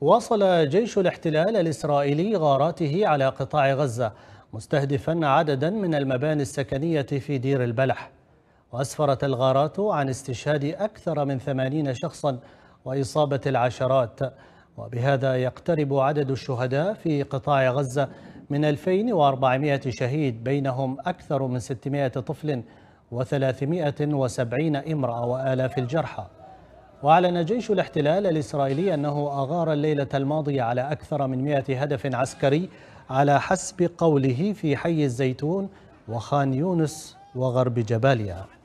واصل جيش الاحتلال الإسرائيلي غاراته على قطاع غزة مستهدفا عددا من المباني السكنية في دير البلح وأسفرت الغارات عن استشهاد أكثر من ثمانين شخصا وإصابة العشرات وبهذا يقترب عدد الشهداء في قطاع غزة من 2400 شهيد بينهم أكثر من 600 طفل و370 امرأة وآلاف الجرحى وأعلن جيش الاحتلال الإسرائيلي أنه أغار الليلة الماضية على أكثر من 100 هدف عسكري على حسب قوله في حي الزيتون وخان يونس وغرب جباليا